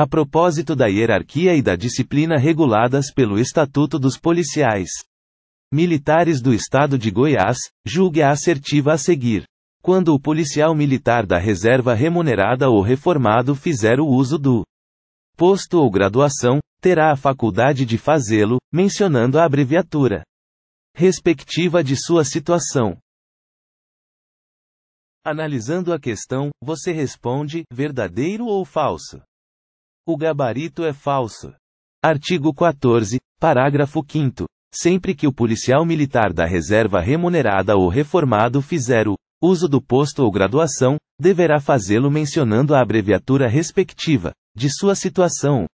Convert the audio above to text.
A propósito da hierarquia e da disciplina reguladas pelo Estatuto dos Policiais Militares do Estado de Goiás, julgue a assertiva a seguir. Quando o policial militar da reserva remunerada ou reformado fizer o uso do posto ou graduação, terá a faculdade de fazê-lo, mencionando a abreviatura respectiva de sua situação. Analisando a questão, você responde verdadeiro ou falso? O gabarito é falso. Artigo 14, parágrafo 5. Sempre que o policial militar da reserva remunerada ou reformado fizer o uso do posto ou graduação, deverá fazê-lo mencionando a abreviatura respectiva de sua situação,